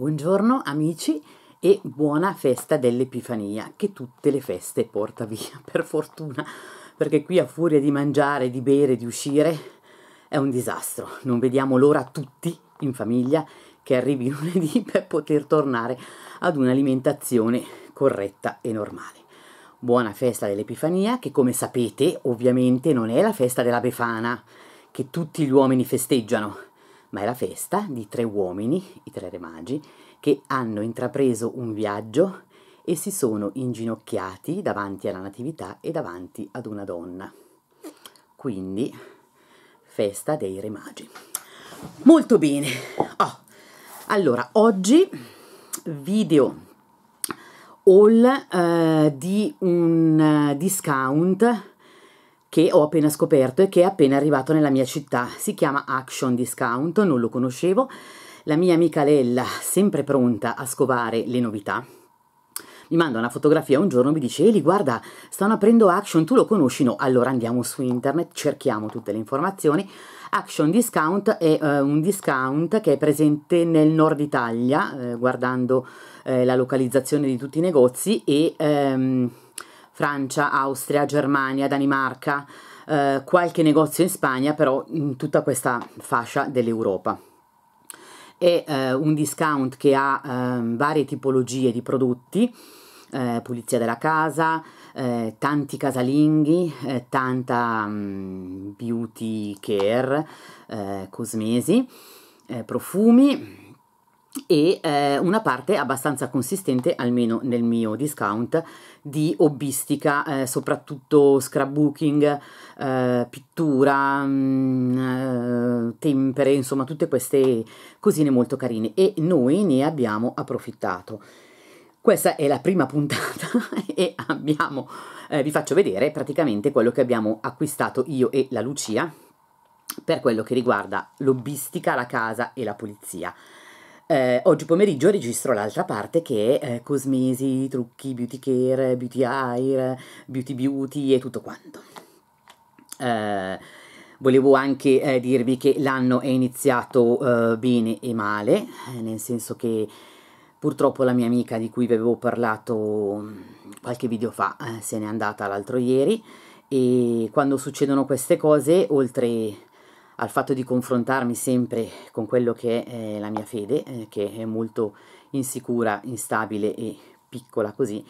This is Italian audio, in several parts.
Buongiorno amici e buona festa dell'Epifania, che tutte le feste porta via, per fortuna, perché qui a furia di mangiare, di bere, di uscire, è un disastro. Non vediamo l'ora tutti in famiglia che arrivi lunedì per poter tornare ad un'alimentazione corretta e normale. Buona festa dell'Epifania, che come sapete ovviamente non è la festa della Befana, che tutti gli uomini festeggiano, ma è la festa di tre uomini, i tre re magi, che hanno intrapreso un viaggio e si sono inginocchiati davanti alla Natività e davanti ad una donna. Quindi, festa dei re magi. Molto bene. Oh. Allora, oggi video haul eh, di un eh, discount che ho appena scoperto e che è appena arrivato nella mia città. Si chiama Action Discount, non lo conoscevo. La mia amica Lella, sempre pronta a scovare le novità, mi manda una fotografia un giorno mi dice Eli guarda stanno aprendo Action tu lo conosci no allora andiamo su internet cerchiamo tutte le informazioni Action Discount è eh, un discount che è presente nel nord Italia eh, guardando eh, la localizzazione di tutti i negozi e ehm, Francia, Austria, Germania, Danimarca, eh, qualche negozio in Spagna, però in tutta questa fascia dell'Europa. È eh, un discount che ha ehm, varie tipologie di prodotti, eh, pulizia della casa, eh, tanti casalinghi, eh, tanta mh, mm, beauty care, eh, cosmesi, eh, profumi e eh, una parte abbastanza consistente, almeno nel mio discount, di hobbistica, eh, soprattutto scrapbooking, eh, pittura, mh, mm, eh, tempere, insomma tutte queste cosine molto carine e noi ne abbiamo approfittato. Questa è la prima puntata e abbiamo, eh, vi faccio vedere praticamente quello che abbiamo acquistato io e la Lucia per quello che riguarda l'hobbistica, la casa e la pulizia eh, oggi pomeriggio registro l'altra parte che è eh, cosmesi, trucchi, beauty care, beauty air, beauty beauty e tutto quanto. Eh, volevo anche eh, dirvi che l'anno è iniziato eh, bene e male, eh, nel senso che purtroppo la mia amica di cui vi avevo parlato mm, qualche video fa se n'è andata l'altro ieri e quando succedono queste cose, oltre al fatto di confrontarmi sempre con quello che è eh, la mia fede, eh, che è molto insicura, instabile e piccola così,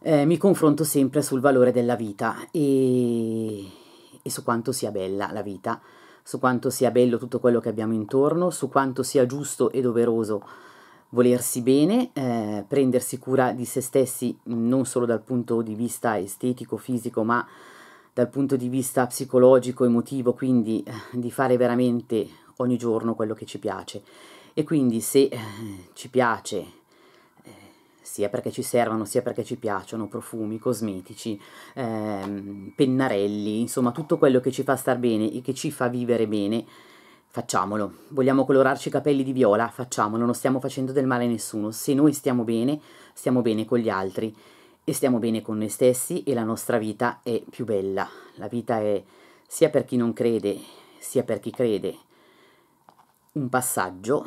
eh, mi confronto sempre sul valore della vita e, e su quanto sia bella la vita, su quanto sia bello tutto quello che abbiamo intorno, su quanto sia giusto e doveroso volersi bene, eh, prendersi cura di se stessi non solo dal punto di vista estetico, fisico, ma dal punto di vista psicologico, emotivo, quindi eh, di fare veramente ogni giorno quello che ci piace. E quindi se eh, ci piace, eh, sia perché ci servono, sia perché ci piacciono, profumi, cosmetici, ehm, pennarelli, insomma tutto quello che ci fa star bene e che ci fa vivere bene, facciamolo. Vogliamo colorarci i capelli di viola? Facciamolo, non stiamo facendo del male a nessuno. Se noi stiamo bene, stiamo bene con gli altri e stiamo bene con noi stessi e la nostra vita è più bella. La vita è sia per chi non crede sia per chi crede un passaggio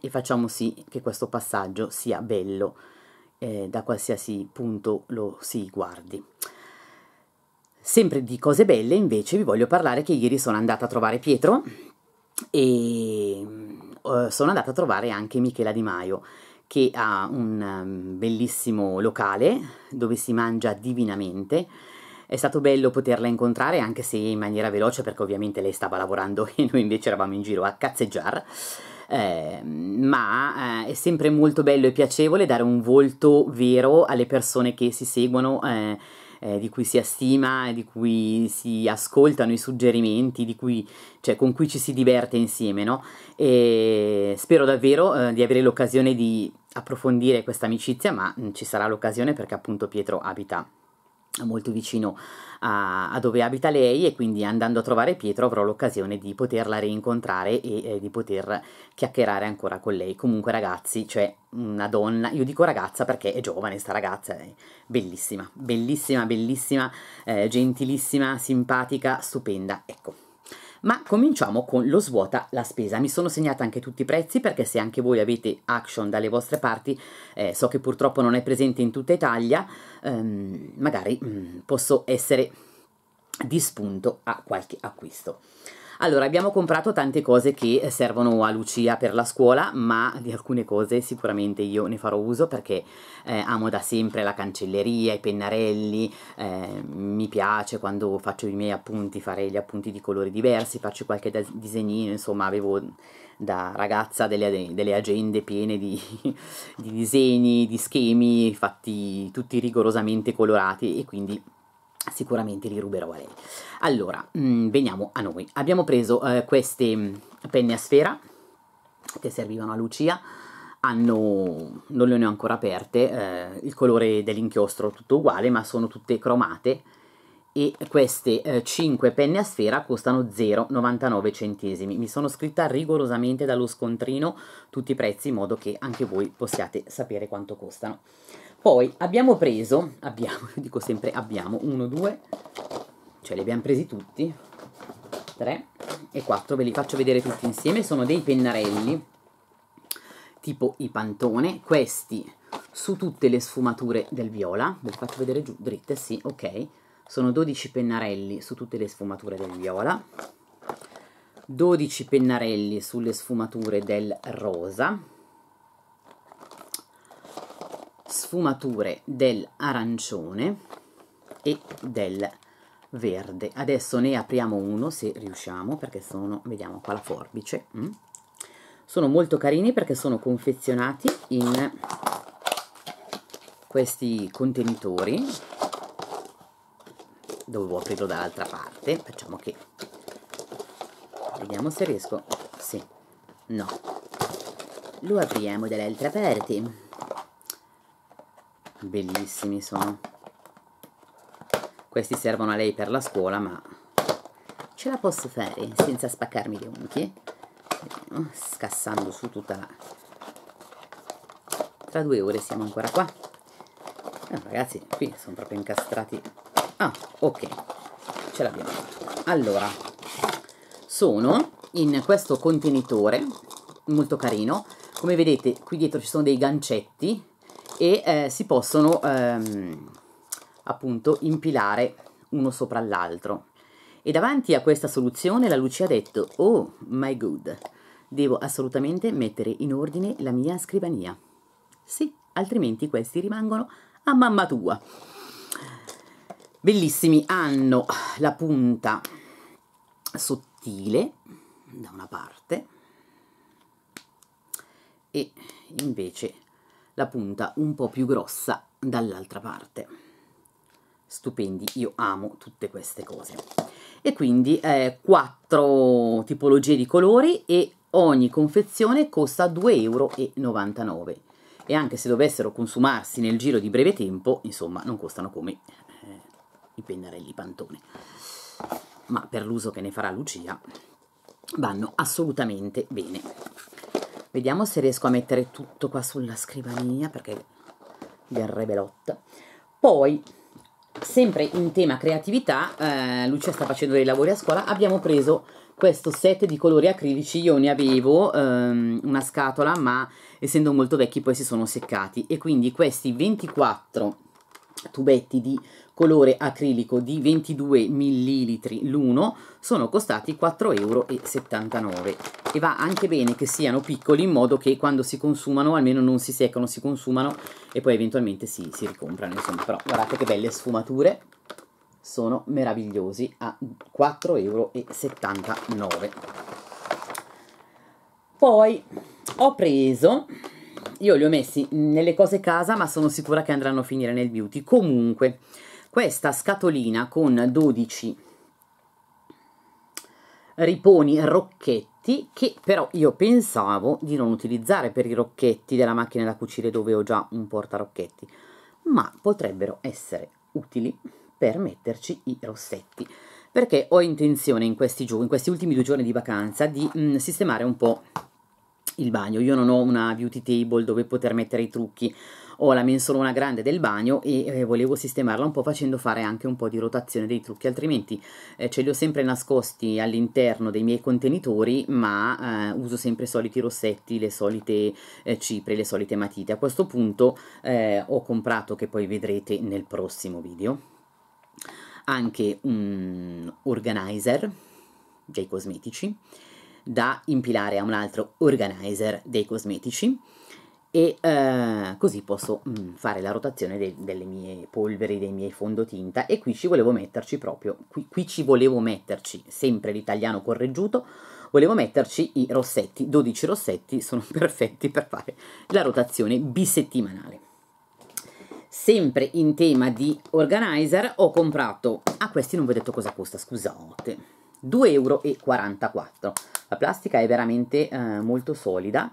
e facciamo sì che questo passaggio sia bello eh, da qualsiasi punto lo si guardi. Sempre di cose belle invece vi voglio parlare che ieri sono andata a trovare Pietro e eh, sono andata a trovare anche Michela Di Maio che ha un ehm, bellissimo locale dove si mangia divinamente. È stato bello poterla incontrare anche se in maniera veloce perché ovviamente lei stava lavorando e noi invece eravamo in giro a cazzeggiar. Eh, ma eh, è sempre molto bello e piacevole dare un volto vero alle persone che si seguono eh, eh, di cui si ha stima, di cui si ascoltano i suggerimenti, cui, cioè, con cui ci si diverte insieme, no? E spero davvero eh, di avere l'occasione di approfondire questa amicizia, ma mm, ci sarà l'occasione perché appunto Pietro abita molto vicino a, a, dove abita lei e quindi andando a trovare Pietro avrò l'occasione di poterla rincontrare e eh, di poter chiacchierare ancora con lei. Comunque ragazzi, cioè una donna, io dico ragazza perché è giovane sta ragazza, è bellissima, bellissima, bellissima, eh, gentilissima, simpatica, stupenda, ecco. Ma cominciamo con lo svuota la spesa. Mi sono segnata anche tutti i prezzi perché se anche voi avete Action dalle vostre parti, eh, so che purtroppo non è presente in tutta Italia, ehm, magari mh, mm, posso essere di spunto a qualche acquisto. Allora, abbiamo comprato tante cose che eh, servono a Lucia per la scuola, ma di alcune cose sicuramente io ne farò uso perché eh, amo da sempre la cancelleria, i pennarelli, eh, mi piace quando faccio i miei appunti fare gli appunti di colori diversi, faccio qualche disegnino, insomma avevo da ragazza delle, delle agende piene di, di disegni, di schemi fatti tutti rigorosamente colorati e quindi sicuramente li ruberò a lei. Allora, mh, mm, veniamo a noi. Abbiamo preso eh, queste mm, penne a sfera che servivano a Lucia. Hanno, non le ho ancora aperte, eh, il colore dell'inchiostro è tutto uguale, ma sono tutte cromate. E queste eh, 5 penne a sfera costano 0,99 centesimi. Mi sono scritta rigorosamente dallo scontrino tutti i prezzi in modo che anche voi possiate sapere quanto costano. Poi abbiamo preso, abbiamo, dico sempre abbiamo, uno, due, cioè li abbiamo presi tutti, tre e quattro, ve li faccio vedere tutti insieme, sono dei pennarelli tipo i pantone, questi su tutte le sfumature del viola, ve li faccio vedere giù, dritte, sì, ok, sono 12 pennarelli su tutte le sfumature del viola, 12 pennarelli sulle sfumature del rosa, sfumature dell'arancione e del verde. Adesso ne apriamo uno se riusciamo perché sono, vediamo qua la forbice, mm. sono molto carini perché sono confezionati in questi contenitori dovevo aprirlo dall'altra parte facciamo che vediamo se riesco sì no lo apriamo dall'altra parte bellissimi sono questi servono a lei per la scuola ma ce la posso fare senza spaccarmi le unghie scassando su tutta la tra due ore siamo ancora qua eh, ragazzi qui sono proprio incastrati ah ok ce l'abbiamo allora sono in questo contenitore molto carino come vedete qui dietro ci sono dei gancetti e eh, si possono ehm, appunto impilare uno sopra l'altro. E davanti a questa soluzione la Lucia ha detto, oh my god, devo assolutamente mettere in ordine la mia scrivania. Sì, altrimenti questi rimangono a mamma tua. Bellissimi, hanno la punta sottile da una parte e invece la punta un po' più grossa dall'altra parte. Stupendi, io amo tutte queste cose. E quindi eh, 4 tipologie di colori e ogni confezione costa 2,99 euro. E anche se dovessero consumarsi nel giro di breve tempo, insomma, non costano come eh, i pennarelli pantone. Ma per l'uso che ne farà Lucia, vanno assolutamente bene. Vediamo se riesco a mettere tutto qua sulla scrivania perché verrebbe lotta. Poi, sempre in tema creatività, eh, Lucia sta facendo dei lavori a scuola, abbiamo preso questo set di colori acrilici, io ne avevo ehm, una scatola, ma essendo molto vecchi poi si sono seccati e quindi questi 24 tubetti di colore acrilico di 22 millilitri l'uno, sono costati 4,79 euro e va anche bene che siano piccoli in modo che quando si consumano almeno non si seccano, si consumano e poi eventualmente si, si ricomprano, insomma, però guardate che belle sfumature, sono meravigliosi a 4,79 euro. Poi ho preso io li ho messi nelle cose casa, ma sono sicura che andranno a finire nel beauty. Comunque, questa scatolina con 12 riponi rocchetti che però io pensavo di non utilizzare per i rocchetti della macchina da cucire dove ho già un portarocchetti ma potrebbero essere utili per metterci i rossetti perché ho intenzione in questi, in questi ultimi due giorni di vacanza di mh, mm, sistemare un po' il bagno io non ho una beauty table dove poter mettere i trucchi ho la mensolona grande del bagno e eh, volevo sistemarla un po' facendo fare anche un po' di rotazione dei trucchi, altrimenti eh, ce li ho sempre nascosti all'interno dei miei contenitori, ma eh, uso sempre i soliti rossetti, le solite eh, cipre, le solite matite. A questo punto eh, ho comprato, che poi vedrete nel prossimo video, anche un organizer dei cosmetici da impilare a un altro organizer dei cosmetici e eh, così posso mh, mm, fare la rotazione de delle mie polveri, dei miei fondotinta e qui ci volevo metterci proprio, qui, qui ci volevo metterci, sempre l'italiano correggiuto, volevo metterci i rossetti, 12 rossetti sono perfetti per fare la rotazione bisettimanale. Sempre in tema di organizer ho comprato, ah questi non vi ho detto cosa costa, scusate, 2,44 euro, la plastica è veramente eh, molto solida,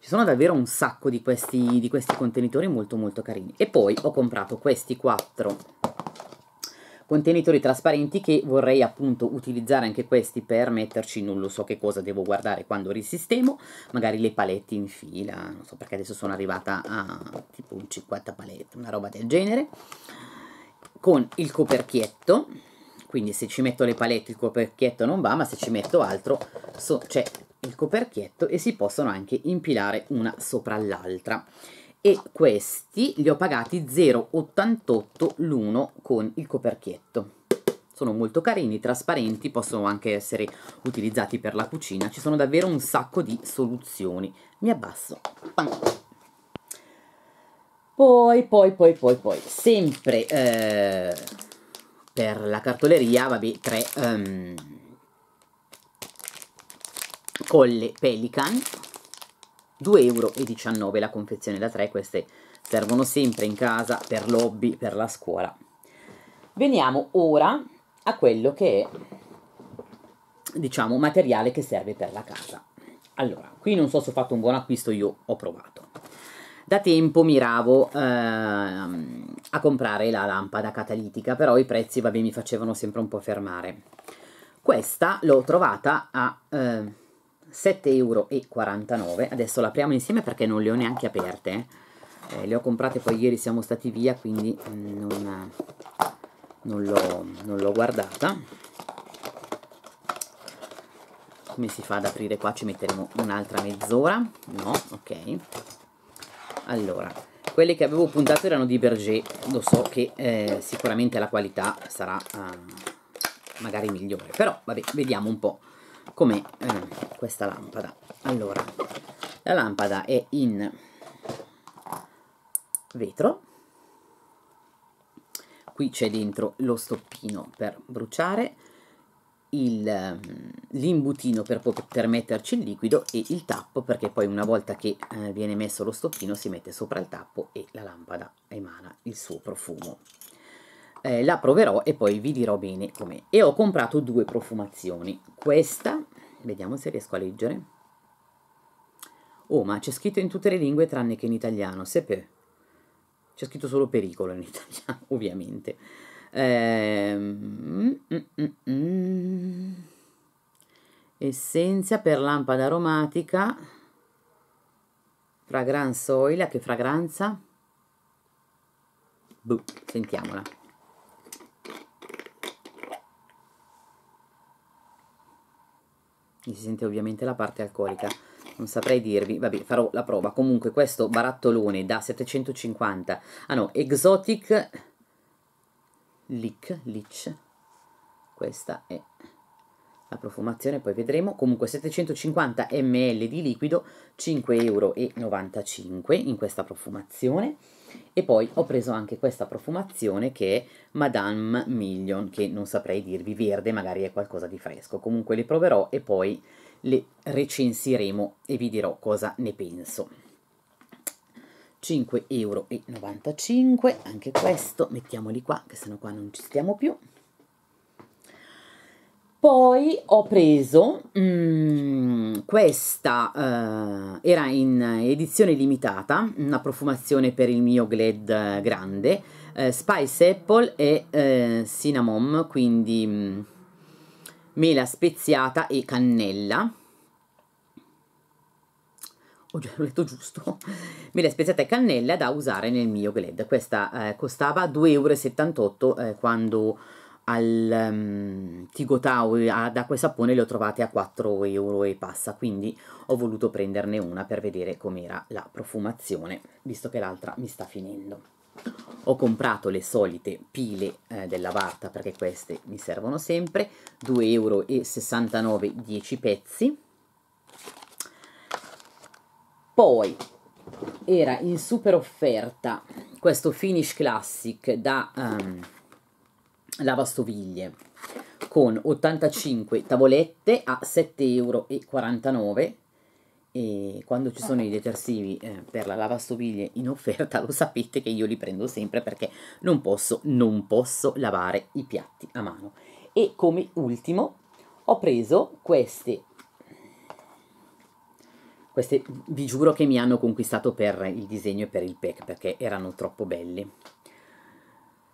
ci sono davvero un sacco di questi, di questi contenitori molto molto carini. E poi ho comprato questi quattro contenitori trasparenti che vorrei appunto utilizzare anche questi per metterci non lo so che cosa devo guardare quando risistemo, magari le palette in fila, non so perché adesso sono arrivata a tipo un 50 palette, una roba del genere, con il coperchietto, quindi se ci metto le palette il coperchietto non va, ma se ci metto altro so, cioè il coperchietto e si possono anche impilare una sopra l'altra e questi li ho pagati 0,88 l'uno con il coperchietto sono molto carini, trasparenti, possono anche essere utilizzati per la cucina, ci sono davvero un sacco di soluzioni. Mi abbasso. Pan. Poi, poi, poi, poi, poi, sempre eh, per la cartoleria, vabbè, tre... Um, colle Pelican 2,19 euro la confezione da 3 queste servono sempre in casa per lobby per la scuola veniamo ora a quello che è diciamo materiale che serve per la casa allora qui non so se ho fatto un buon acquisto io ho provato da tempo miravo ehm, a comprare la lampada catalitica però i prezzi vabbè mi facevano sempre un po' fermare questa l'ho trovata a eh, 7,49€. Adesso le apriamo insieme perché non le ho neanche aperte. Eh. eh, le ho comprate poi ieri, siamo stati via, quindi mm, non, non l'ho guardata. Come si fa ad aprire qua? Ci metteremo un'altra mezz'ora? No? Ok. Allora, quelle che avevo puntato erano di Berger. Lo so che eh, sicuramente la qualità sarà... Eh, magari migliore però vabbè vediamo un po' come eh, questa lampada allora la lampada è in vetro qui c'è dentro lo stoppino per bruciare ehm, l'imbutino per poter metterci il liquido e il tappo perché poi una volta che eh, viene messo lo stoppino si mette sopra il tappo e la lampada emana il suo profumo eh, la proverò e poi vi dirò bene com'è. E ho comprato due profumazioni. Questa, vediamo se riesco a leggere. Oh, ma c'è scritto in tutte le lingue tranne che in italiano, sepe. C'è scritto solo pericolo in italiano, ovviamente. Ehm, mm, mm, mm, Essenza per lampada aromatica. Fragranza oila, che fragranza? Buh, sentiamola. si sente ovviamente la parte alcolica non saprei dirvi, vabbè farò la prova, comunque questo barattolone da 750, ah no, Exotic Lick, Lich, questa è la profumazione, poi vedremo, comunque 750 ml di liquido, 5,95 euro in questa profumazione, e poi ho preso anche questa profumazione che è Madame Million, che non saprei dirvi verde, magari è qualcosa di fresco. Comunque le proverò e poi le recensiremo e vi dirò cosa ne penso. 5,95 euro, anche questo, mettiamoli qua, che sennò qua non ci stiamo più. Poi ho preso mm, questa, eh, era in edizione limitata, una profumazione per il mio Gled eh, grande, eh, Spice Apple e eh, Cinnamon, quindi mm, mela speziata e cannella. Ho già letto giusto. Mela speziata e cannella da usare nel mio Gled. Questa eh, costava 2,78 euro eh, quando al um, Tigo Tauri ad acqua e sapone le ho trovate a 4 euro e passa quindi ho voluto prenderne una per vedere com'era la profumazione visto che l'altra mi sta finendo ho comprato le solite pile eh, della Varta perché queste mi servono sempre 2,69 euro 10 pezzi poi era in super offerta questo finish classic da um, lavastoviglie con 85 tavolette a 7,49 euro e quando ci sono i detersivi eh, per la lavastoviglie in offerta lo sapete che io li prendo sempre perché non posso, non posso lavare i piatti a mano e come ultimo ho preso queste queste vi giuro che mi hanno conquistato per il disegno e per il pack perché erano troppo belli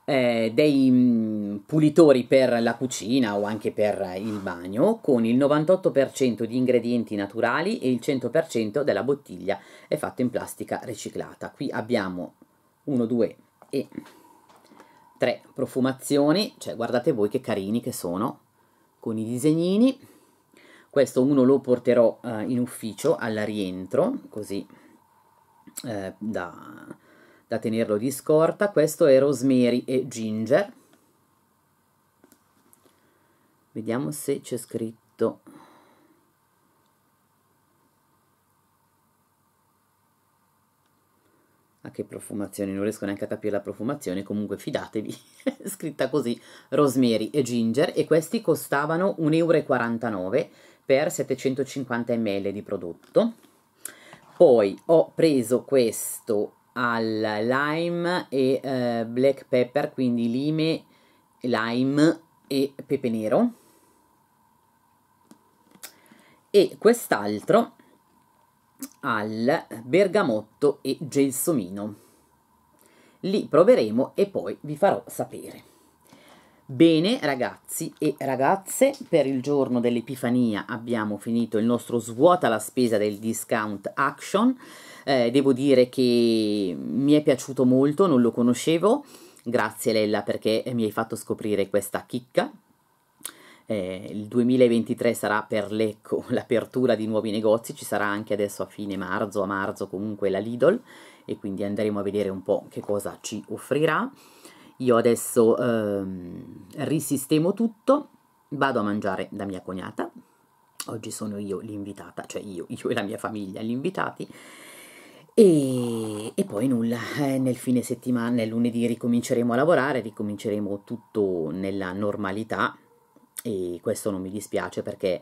eh, dei mh, mm, pulitori per la cucina o anche per il bagno con il 98% di ingredienti naturali e il 100% della bottiglia è fatto in plastica riciclata. Qui abbiamo 1, 2 e 3 profumazioni, cioè guardate voi che carini che sono con i disegnini. Questo uno lo porterò eh, in ufficio al rientro, così eh, da da tenerlo di scorta, questo è Rosemary e Ginger. Vediamo se c'è scritto. A ah, che profumazione, non riesco neanche a capire la profumazione, comunque fidatevi, è scritta così, Rosemary e Ginger, e questi costavano 1,49 euro per 750 ml di prodotto. Poi ho preso questo al lime e eh, black pepper, quindi lime, lime e pepe nero. E quest'altro al bergamotto e gelsomino. Li proveremo e poi vi farò sapere. Bene ragazzi e ragazze, per il giorno dell'Epifania abbiamo finito il nostro svuota la spesa del discount action. Eh, devo dire che mi è piaciuto molto, non lo conoscevo. Grazie Lella perché mi hai fatto scoprire questa chicca. Eh, il 2023 sarà per l'Ecco l'apertura di nuovi negozi, ci sarà anche adesso a fine marzo, a marzo comunque la Lidl e quindi andremo a vedere un po' che cosa ci offrirà. Io adesso ehm, risistemo tutto, vado a mangiare da mia cognata, oggi sono io l'invitata, cioè io, io e la mia famiglia gli invitati, e, e, poi nulla, eh, nel fine settimana, nel lunedì ricominceremo a lavorare, ricominceremo tutto nella normalità e questo non mi dispiace perché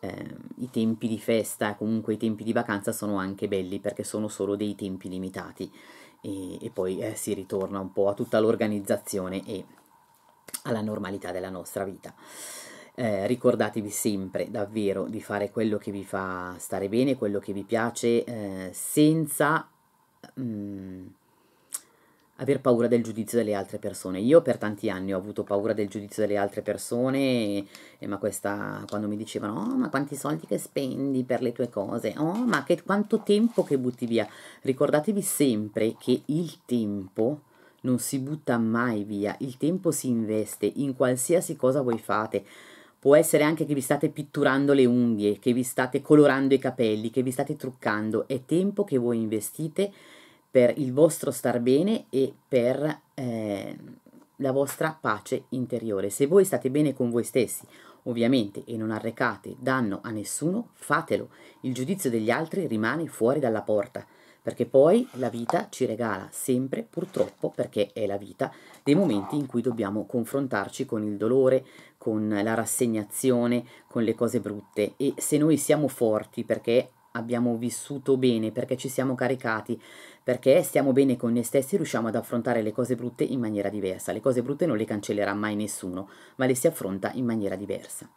eh, i tempi di festa, comunque i tempi di vacanza sono anche belli perché sono solo dei tempi limitati e, e poi eh, si ritorna un po' a tutta l'organizzazione e alla normalità della nostra vita. Eh, ricordatevi sempre davvero di fare quello che vi fa stare bene, quello che vi piace, eh, senza... Mh, mm, aver paura del giudizio delle altre persone. Io per tanti anni ho avuto paura del giudizio delle altre persone, e, e ma questa quando mi dicevano "Oh, ma quanti soldi che spendi per le tue cose? Oh, ma che quanto tempo che butti via". Ricordatevi sempre che il tempo non si butta mai via, il tempo si investe in qualsiasi cosa voi fate. Può essere anche che vi state pitturando le unghie, che vi state colorando i capelli, che vi state truccando, è tempo che voi investite per il vostro star bene e per eh, la vostra pace interiore. Se voi state bene con voi stessi, ovviamente, e non arrecate danno a nessuno, fatelo. Il giudizio degli altri rimane fuori dalla porta, perché poi la vita ci regala sempre, purtroppo, perché è la vita, dei momenti in cui dobbiamo confrontarci con il dolore, con la rassegnazione, con le cose brutte. E se noi siamo forti perché abbiamo vissuto bene, perché ci siamo caricati, perché stiamo bene con noi stessi, e riusciamo ad affrontare le cose brutte in maniera diversa. Le cose brutte non le cancellerà mai nessuno, ma le si affronta in maniera diversa.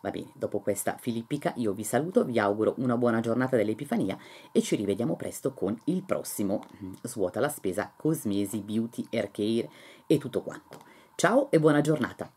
Va bene, dopo questa filippica io vi saluto, vi auguro una buona giornata dell'Epifania e ci rivediamo presto con il prossimo mm, Svuota la spesa, Cosmesi, Beauty, Aircare e tutto quanto. Ciao e buona giornata!